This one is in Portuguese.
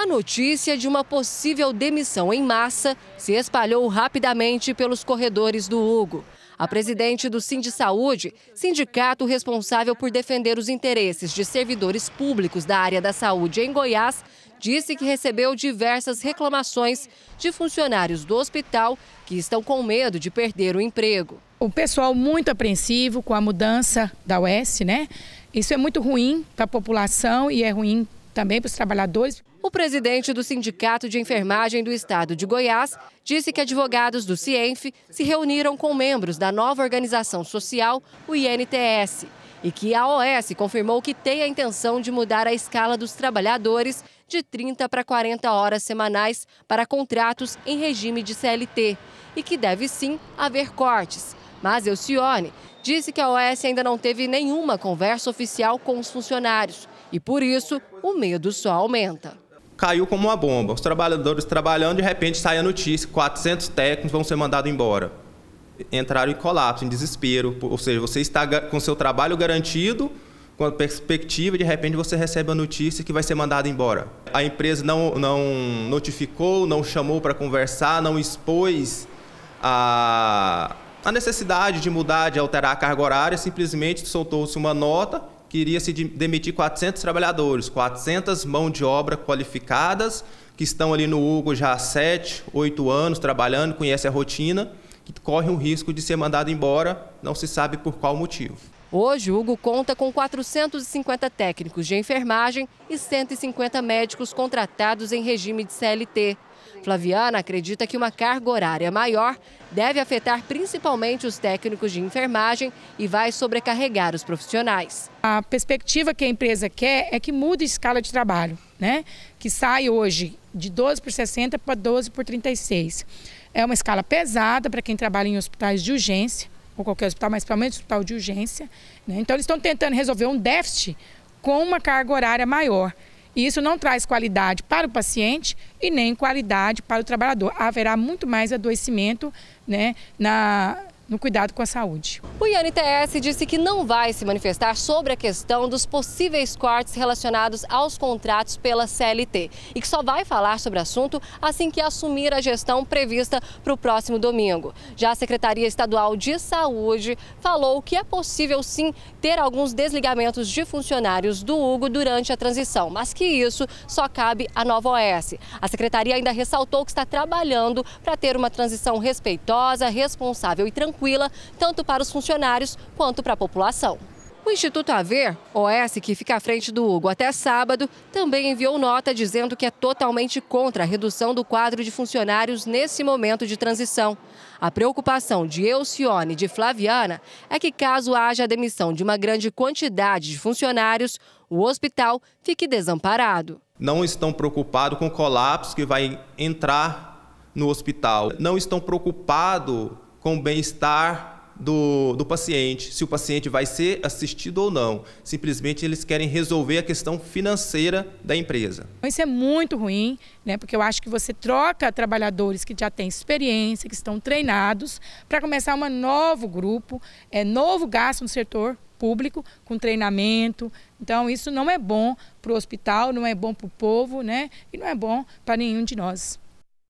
a notícia de uma possível demissão em massa se espalhou rapidamente pelos corredores do Hugo. A presidente do Sind Saúde, sindicato responsável por defender os interesses de servidores públicos da área da saúde em Goiás, disse que recebeu diversas reclamações de funcionários do hospital que estão com medo de perder o emprego. O pessoal muito apreensivo com a mudança da UES, né? Isso é muito ruim para a população e é ruim também para os trabalhadores. O presidente do Sindicato de Enfermagem do Estado de Goiás disse que advogados do CIENF se reuniram com membros da nova organização social, o INTS, e que a OS confirmou que tem a intenção de mudar a escala dos trabalhadores de 30 para 40 horas semanais para contratos em regime de CLT e que deve sim haver cortes. Mas Elcione disse que a OS ainda não teve nenhuma conversa oficial com os funcionários e, por isso, o medo só aumenta caiu como uma bomba. Os trabalhadores trabalhando, de repente sai a notícia: 400 técnicos vão ser mandados embora. Entraram em colapso, em desespero. Ou seja, você está com seu trabalho garantido, com a perspectiva, de repente você recebe a notícia que vai ser mandado embora. A empresa não, não notificou, não chamou para conversar, não expôs a a necessidade de mudar, de alterar a carga horária, simplesmente soltou-se uma nota que iria se demitir 400 trabalhadores, 400 mão de obra qualificadas, que estão ali no Hugo já há 7, 8 anos trabalhando, conhece a rotina, que corre o risco de ser mandado embora, não se sabe por qual motivo. Hoje, o Hugo conta com 450 técnicos de enfermagem e 150 médicos contratados em regime de CLT. Flaviana acredita que uma carga horária maior deve afetar principalmente os técnicos de enfermagem e vai sobrecarregar os profissionais. A perspectiva que a empresa quer é que mude a escala de trabalho, né? Que sai hoje de 12 por 60 para 12 por 36. É uma escala pesada para quem trabalha em hospitais de urgência ou qualquer hospital, mas principalmente hospital de urgência. Né? Então, eles estão tentando resolver um déficit com uma carga horária maior. E isso não traz qualidade para o paciente e nem qualidade para o trabalhador. Haverá muito mais adoecimento né, na, no cuidado com a saúde. O INTS disse que não vai se manifestar sobre a questão dos possíveis cortes relacionados aos contratos pela CLT e que só vai falar sobre o assunto assim que assumir a gestão prevista para o próximo domingo. Já a Secretaria Estadual de Saúde falou que é possível sim ter alguns desligamentos de funcionários do Hugo durante a transição, mas que isso só cabe à Nova OS. A secretaria ainda ressaltou que está trabalhando para ter uma transição respeitosa, responsável e tranquila, tanto para os funcionários funcionários quanto para a população. O Instituto Aver, OS, que fica à frente do Hugo até sábado, também enviou nota dizendo que é totalmente contra a redução do quadro de funcionários nesse momento de transição. A preocupação de Elcione e de Flaviana é que, caso haja a demissão de uma grande quantidade de funcionários, o hospital fique desamparado. Não estão preocupados com o colapso que vai entrar no hospital. Não estão preocupados com o bem-estar do, do paciente, se o paciente vai ser assistido ou não. Simplesmente eles querem resolver a questão financeira da empresa. Então, isso é muito ruim, né? porque eu acho que você troca trabalhadores que já têm experiência, que estão treinados, para começar um novo grupo, é novo gasto no setor público, com treinamento. Então, isso não é bom para o hospital, não é bom para o povo, né? E não é bom para nenhum de nós.